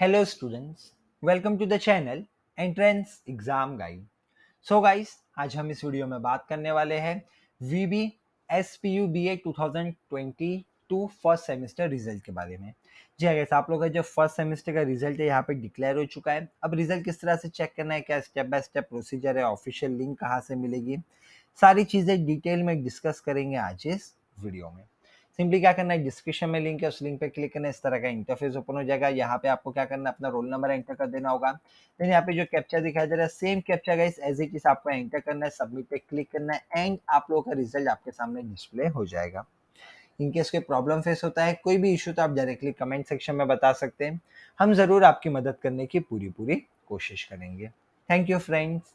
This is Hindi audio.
Hello students welcome to the channel entrance exam Guide. So guys आज हम इस वीडियो में बात करने वाले हैं V B S P U B A two thousand twenty two first semester result के बारे में जी हाँ आप लोग का जो फर्स्ट सेमेस्टर का रिजल्ट है यहाँ पे डिक्लेयर हो चुका है अब रिजल्ट किस तरह से चेक करना है क्या स्टेप बाय स्टेप प्रोसीजर है ऑफिशियल लिंक कहाँ से मिलेगी सारी चीज़ें डिटेल में डिस्कस करेंगे आज इस वीडियो में सिंपली क्या करना है डिस्क्रिप्शन में लिंक है उस लिंक पे क्लिक करना है इस तरह का इंटरफेस ओपन हो जाएगा यहाँ पे आपको क्या करना है अपना रोल नंबर एंटर कर देना होगा देन यहाँ पे जो कैप्चा दिखाई दे रहा है same captcha guys as it is आपको एंटर करना है सबमिट पे क्लिक करना है एंड आप लोगों का रिजल्ट आपके सामने डिस्प्ले हो जाएगा इनकेस कोई प्रॉब्लम फेस होता है कोई भी इशू तो आप डायरेक्टली कमेंट सेक्शन में बता सकते हैं हम ज़रूर आपकी मदद करने की पूरी पूरी कोशिश करेंगे थैंक यू फ्रेंड्स